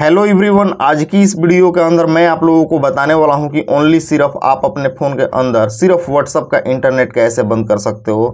hello everyone आज की इस वीडियो के अंदर मैं आप लोगों को बताने वाला हूं कि ओनली सिर्फ आप अपने फ़ोन के अंदर सिर्फ व्हाट्सअप का इंटरनेट कैसे बंद कर सकते हो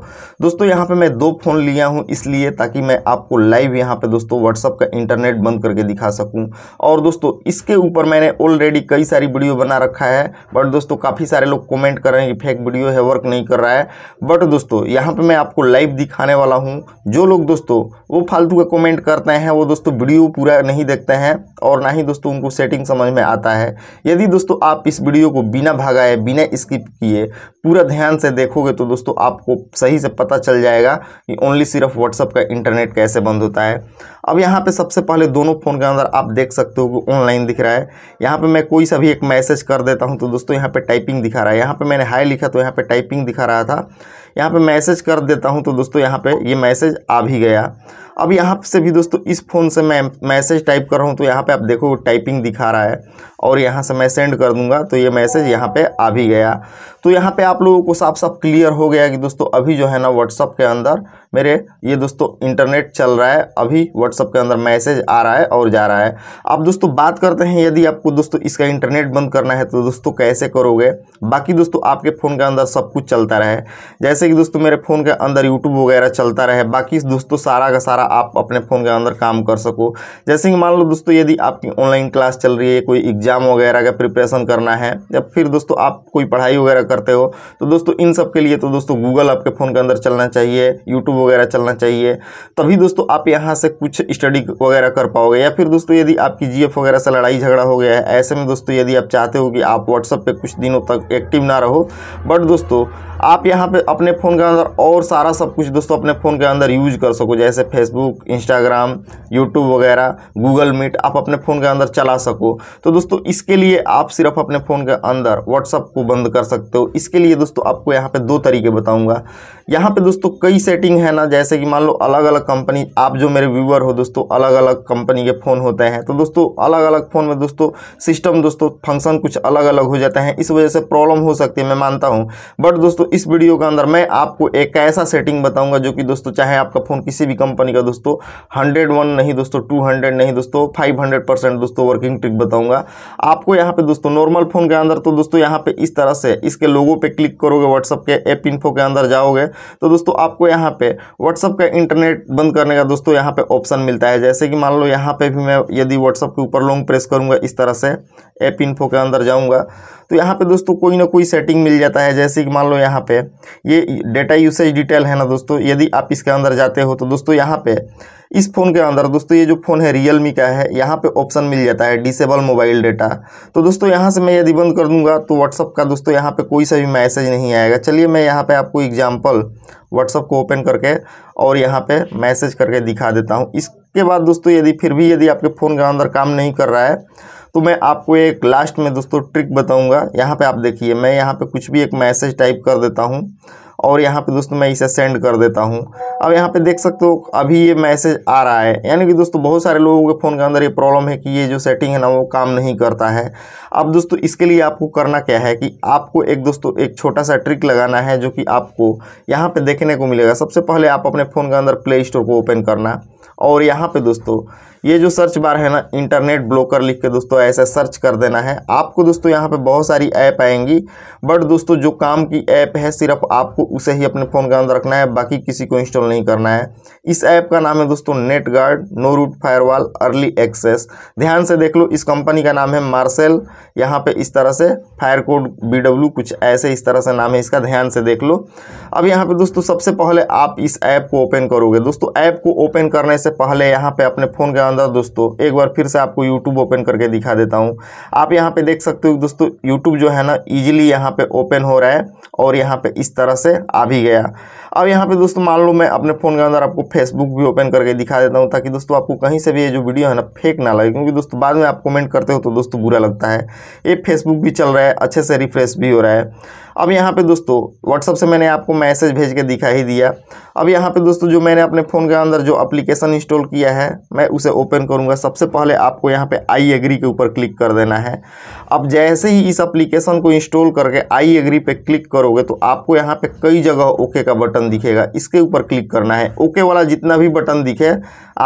दोस्तों यहां पे मैं दो फ़ोन लिया हूं इसलिए ताकि मैं आपको लाइव यहां पे दोस्तों व्हाट्सअप का इंटरनेट बंद करके दिखा सकूं और दोस्तों इसके ऊपर मैंने ऑलरेडी कई सारी वीडियो बना रखा है बट दोस्तों काफ़ी सारे लोग कॉमेंट कर रहे हैं कि फेक वीडियो है वर्क नहीं कर रहा है बट दोस्तों यहाँ पर मैं आपको लाइव दिखाने वाला हूँ जो लोग दोस्तों वो फालतू का कॉमेंट करते हैं वो दोस्तों वीडियो पूरा नहीं देखते हैं और ना ही दोस्तों उनको सेटिंग समझ में आता है यदि दोस्तों आप इस वीडियो को बिना भगाए बिना स्किप किए पूरा ध्यान से देखोगे तो दोस्तों आपको सही से पता चल जाएगा कि ओनली सिर्फ व्हाट्सअप का इंटरनेट कैसे बंद होता है अब यहाँ पे सबसे पहले दोनों फ़ोन के अंदर आप देख सकते हो कि ऑनलाइन दिख रहा है यहाँ पे मैं कोई सा भी एक मैसेज कर देता हूँ तो दोस्तों यहाँ पे टाइपिंग दिखा रहा है यहाँ पे मैंने हाई लिखा तो यहाँ पे टाइपिंग दिखा रहा था यहाँ पे मैसेज कर देता हूँ तो दोस्तों यहाँ पे ये मैसेज आ भी गया अब यहाँ से भी दोस्तों इस फ़ोन से मैं मैसेज टाइप कर रहा हूँ तो यहाँ पे आप देखो टाइपिंग दिखा रहा है और यहाँ से मैं सेंड कर दूँगा तो ये मैसेज यहाँ पे आ भी गया तो यहाँ पे आप लोगों को साफ साफ क्लियर हो गया कि दोस्तों अभी जो है ना व्हाट्सअप के अंदर मेरे ये दोस्तों इंटरनेट चल रहा है अभी व्हाट्सअप के अंदर मैसेज आ रहा है और जा रहा है अब दोस्तों बात करते हैं यदि आपको दोस्तों इसका इंटरनेट बंद करना है तो दोस्तों कैसे करोगे बाकी दोस्तों आपके फ़ोन के अंदर सब कुछ चलता रहे जैसे कि दोस्तों मेरे फ़ोन के अंदर यूट्यूब वगैरह चलता रहे बाकी दोस्तों सारा का सारा आप अपने फ़ोन के अंदर काम कर सको जैसे कि मान लो दोस्तों यदि आपकी ऑनलाइन क्लास चल रही है कोई एग्ज़ाम वगैरह का प्रिपरेशन करना है या फिर दोस्तों आप कोई पढ़ाई वगैरह करते हो तो दोस्तों इन सब के लिए तो दोस्तों गूगल आपके फ़ोन के अंदर चलना चाहिए यूट्यूब वगैरह चलना चाहिए तभी दोस्तों आप यहाँ से कुछ स्टडी वगैरह कर पाओगे या फिर दोस्तों यदि आपकी जी वगैरह से लड़ाई झगड़ा हो गया है ऐसे में दोस्तों यदि आप चाहते हो कि आप व्हाट्सअप पर कुछ दिनों तक एक्टिव ना रहो बट दोस्तों आप यहाँ पे अपने फ़ोन के अंदर और सारा सब कुछ दोस्तों अपने फ़ोन के अंदर यूज कर सको जैसे फेसबुक इंस्टाग्राम यूट्यूब वगैरह गूगल मीट आप अपने फ़ोन के अंदर चला सको तो दोस्तों इसके लिए आप सिर्फ अपने फ़ोन के अंदर व्हाट्सअप को बंद कर सकते हो इसके लिए दोस्तों आपको यहाँ पर दो तरीके बताऊँगा यहाँ पर दोस्तों कई सेटिंग है ना जैसे कि मान लो अलग अलग कंपनी आप जो मेरे व्यूअर हो दोस्तों अलग अलग कंपनी के फ़ोन होते हैं तो दोस्तों अलग अलग फ़ोन में दोस्तों सिस्टम दोस्तों फंक्शन कुछ अलग अलग हो जाते हैं इस वजह से प्रॉब्लम हो सकती है मैं मानता हूँ बट दोस्तों इस वीडियो के अंदर मैं आपको एक ऐसा सेटिंग बताऊंगा जो कि दोस्तों चाहे आपका फ़ोन किसी भी कंपनी का दोस्तों हंड्रेड वन नहीं दोस्तों टू हंड्रेड नहीं दोस्तों फाइव हंड्रेड परसेंट दोस्तों वर्किंग ट्रिक बताऊंगा आपको यहाँ पे दोस्तों नॉर्मल फ़ोन के अंदर तो दोस्तों यहाँ पे इस तरह से इसके लोगों पर क्लिक करोगे व्हाट्सअप के ऐप इन्फो के अंदर जाओगे तो दोस्तों आपको यहाँ पे व्हाट्सअप का इंटरनेट बंद करने का दोस्तों यहाँ पे ऑप्शन मिलता है जैसे कि मान लो यहाँ पे भी मैं यदि व्हाट्सअप के ऊपर लॉन्ग प्रेस करूँगा इस तरह से ऐप इन्फो के अंदर जाऊँगा तो यहाँ पे दोस्तों कोई ना कोई सेटिंग मिल जाता है जैसे कि मान लो यहाँ पे ये डेटा यूसेज डिटेल है ना दोस्तों यदि आप इसके अंदर जाते हो तो दोस्तों यहाँ पे इस फ़ोन के अंदर दोस्तों ये जो फ़ोन है रियल मी का है यहाँ पे ऑप्शन मिल जाता है डिसेबल मोबाइल डेटा तो दोस्तों यहाँ से मैं यदि बंद कर दूंगा तो व्हाट्सअप का दोस्तों यहाँ पे कोई सा भी मैसेज नहीं आएगा चलिए मैं यहाँ पे आपको एग्जाम्पल व्हाट्सअप को ओपन करके और यहाँ पे मैसेज करके दिखा देता हूँ इसके बाद दोस्तों यदि फिर भी यदि आपके फ़ोन के अंदर काम नहीं कर रहा है तो मैं आपको एक लास्ट में दोस्तों ट्रिक बताऊंगा यहाँ पे आप देखिए मैं यहाँ पे कुछ भी एक मैसेज टाइप कर देता हूँ और यहाँ पे दोस्तों मैं इसे सेंड कर देता हूँ अब यहाँ पे देख सकते हो अभी ये मैसेज आ रहा है यानी कि दोस्तों बहुत सारे लोगों के फ़ोन के अंदर ये प्रॉब्लम है कि ये जो सेटिंग है ना वो काम नहीं करता है अब दोस्तों इसके लिए आपको करना क्या है कि आपको एक दोस्तों एक छोटा सा ट्रिक लगाना है जो कि आपको यहाँ पर देखने को मिलेगा सबसे पहले आप अपने फ़ोन के अंदर प्ले स्टोर को ओपन करना और यहाँ पर दोस्तों ये जो सर्च बार है ना इंटरनेट ब्लॉकर लिख के दोस्तों ऐसा सर्च कर देना है आपको दोस्तों यहाँ पे बहुत सारी ऐप आएंगी बट दोस्तों जो काम की ऐप है सिर्फ आपको उसे ही अपने फ़ोन के अंदर रखना है बाकी किसी को इंस्टॉल नहीं करना है इस ऐप का नाम है दोस्तों net guard no root firewall early access ध्यान से देख लो इस कंपनी का नाम है मार्सेल यहाँ पे इस तरह से फायर कोड बी कुछ ऐसे इस तरह से नाम है इसका ध्यान से देख लो अब यहाँ पे दोस्तों सबसे पहले आप इस ऐप को ओपन करोगे दोस्तों ऐप को ओपन करने से पहले यहाँ पे अपने फ़ोन के शानदार दोस्तों एक बार फिर से आपको यूट्यूब ओपन करके दिखा देता हूँ आप यहाँ पे देख सकते हो दोस्तों यूट्यूब जो है ना ईजिली यहाँ पे ओपन हो रहा है और यहाँ पे इस तरह से आ भी गया अब यहाँ पे दोस्तों मान लो मैं अपने फ़ोन के अंदर आपको फेसबुक भी ओपन करके दिखा देता हूँ ताकि दोस्तों आपको कहीं से भी ये जो वीडियो है ना फेक ना लगे क्योंकि दोस्तों बाद में आप कमेंट करते हो तो दोस्तों बुरा लगता है ये फेसबुक भी चल रहा है अच्छे से रिफ्रेश भी हो रहा है अब यहाँ पे दोस्तों व्हाट्सअप से मैंने आपको मैसेज भेज के दिखा ही दिया अब यहाँ पे दोस्तों जो मैंने अपने फ़ोन के अंदर जो एप्लीकेशन इंस्टॉल किया है मैं उसे ओपन करूँगा सबसे पहले आपको यहाँ पे आई एग्री के ऊपर क्लिक कर देना है अब जैसे ही इस एप्लीकेशन को इंस्टॉल करके आई एग्री पे क्लिक करोगे तो आपको यहाँ पर कई जगह ओके का बटन बटन दिखेगा इसके ऊपर क्लिक करना है ओके वाला जितना भी बटन दिखे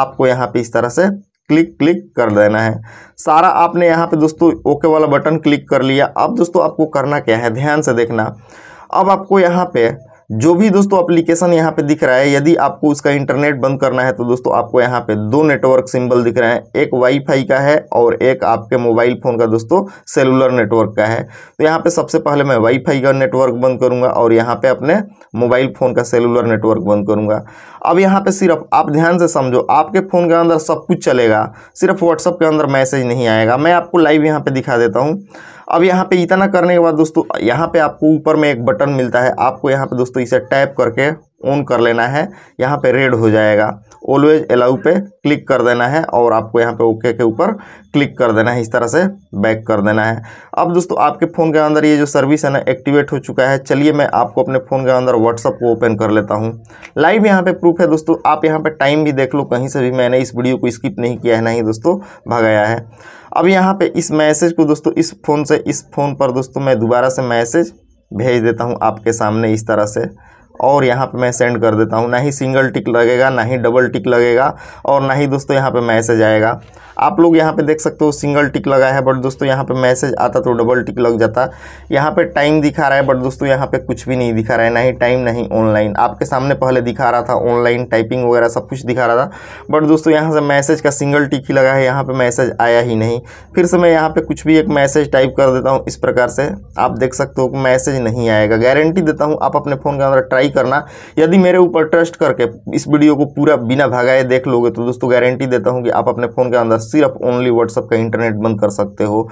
आपको यहाँ पे इस तरह से क्लिक क्लिक कर देना है सारा आपने यहाँ पे दोस्तों ओके वाला बटन क्लिक कर लिया अब दोस्तों आपको करना क्या है ध्यान से देखना अब आपको यहाँ पे जो भी दोस्तों एप्लीकेशन यहाँ पे दिख रहा है यदि आपको उसका इंटरनेट बंद करना है तो दोस्तों आपको यहाँ पे दो नेटवर्क सिंबल दिख रहे हैं एक वाईफाई का है और एक आपके मोबाइल फ़ोन का दोस्तों सेलुलर नेटवर्क का है तो यहाँ पे सबसे पहले मैं वाईफाई का नेटवर्क बंद करूंगा और यहाँ पे अपने मोबाइल फ़ोन का सेलुलर नेटवर्क बंद करूंगा अब यहाँ पे सिर्फ आप ध्यान से समझो आपके फ़ोन के अंदर सब कुछ चलेगा सिर्फ व्हाट्सअप के अंदर मैसेज नहीं आएगा मैं आपको लाइव यहाँ पे दिखा देता हूँ अब यहाँ पे इतना करने के बाद दोस्तों यहाँ पे आपको ऊपर में एक बटन मिलता है आपको यहाँ पे दोस्तों इसे टैप करके ऑन कर लेना है यहाँ पे रेड हो जाएगा ऑलवेज अलाउ पे क्लिक कर देना है और आपको यहाँ पे ओके के ऊपर क्लिक कर देना है इस तरह से बैक कर देना है अब दोस्तों आपके फ़ोन के अंदर ये जो सर्विस है ना एक्टिवेट हो चुका है चलिए मैं आपको अपने फ़ोन के अंदर व्हाट्सअप को ओपन कर लेता हूँ लाइव यहाँ पे प्रूफ है दोस्तों आप यहाँ पे टाइम भी देख लो कहीं से भी मैंने इस वीडियो को स्किप नहीं किया है ना ही दोस्तों भगाया है अब यहाँ पर इस मैसेज को दोस्तों इस फ़ोन से इस फ़ोन पर दोस्तों मैं दोबारा से मैसेज भेज देता हूँ आपके सामने इस तरह से और यहाँ पे मैं सेंड कर देता हूँ ना ही सिंगल टिक लगेगा ना ही डबल टिक लगेगा और ना ही दोस्तों यहाँ पे मैसेज आएगा आप लोग यहाँ पे देख सकते हो सिंगल टिक लगा है बट दोस्तों यहाँ पे मैसेज आता तो डबल टिक लग जाता यहाँ पे टाइम दिखा रहा है बट दोस्तों यहाँ पे कुछ भी नहीं दिखा रहा है ना ही टाइम नहीं ऑनलाइन आपके सामने पहले दिखा रहा था ऑनलाइन टाइपिंग वगैरह सब कुछ दिखा रहा था बट दोस्तों यहाँ से मैसेज का सिंगल टिक ही लगा है यहाँ पर मैसेज आया ही नहीं फिर से मैं यहाँ पर कुछ भी एक मैसेज टाइप कर देता हूँ इस प्रकार से आप देख सकते हो मैसेज नहीं आएगा गारंटी देता हूँ आप अपने फ़ोन के अंदर ट्राई करना यदि मेरे ऊपर ट्रस्ट करके इस वीडियो को पूरा बिना भगाए देख लोगे तो दोस्तों गारंटी देता हूँ कि आप अपने फ़ोन के अंदर सिर्फ ओनली व्हाट्सअप का इंटरनेट बंद कर सकते हो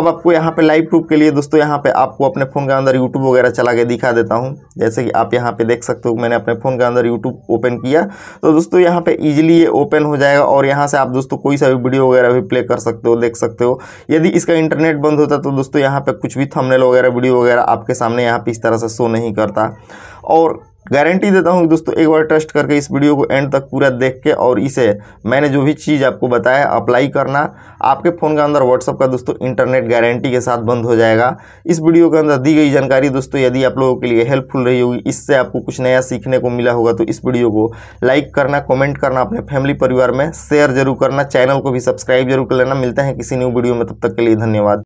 अब आपको यहाँ पे लाइव प्रूफ के लिए दोस्तों यहाँ पे आपको अपने फ़ोन के अंदर यूट्यूब वगैरह चला के दिखा देता हूँ जैसे कि आप यहाँ पे देख सकते हो मैंने अपने फ़ोन के अंदर यूट्यूब ओपन किया तो दोस्तों यहाँ पे ईजिली ये ओपन हो जाएगा और यहाँ से आप दोस्तों कोई सा भी वीडियो वगैरह भी प्ले कर सकते हो देख सकते हो यदि इसका इंटरनेट बंद होता तो दोस्तों यहाँ पर कुछ भी थमनेल वगैरह वीडियो वगैरह आपके सामने यहाँ पर इस तरह से शो नहीं करता और गारंटी देता हूँ दोस्तों एक बार ट्रस्ट करके इस वीडियो को एंड तक पूरा देख के और इसे मैंने जो भी चीज़ आपको बताया अप्लाई करना आपके फ़ोन के अंदर व्हाट्सअप का दोस्तों इंटरनेट गारंटी के साथ बंद हो जाएगा इस वीडियो के अंदर दी गई जानकारी दोस्तों यदि आप लोगों के लिए हेल्पफुल रही होगी इससे आपको कुछ नया सीखने को मिला होगा तो इस वीडियो को लाइक करना कॉमेंट करना अपने फैमिली परिवार में शेयर जरूर करना चैनल को भी सब्सक्राइब जरूर कर लेना मिलते हैं किसी न्यू वीडियो में तब तक के लिए धन्यवाद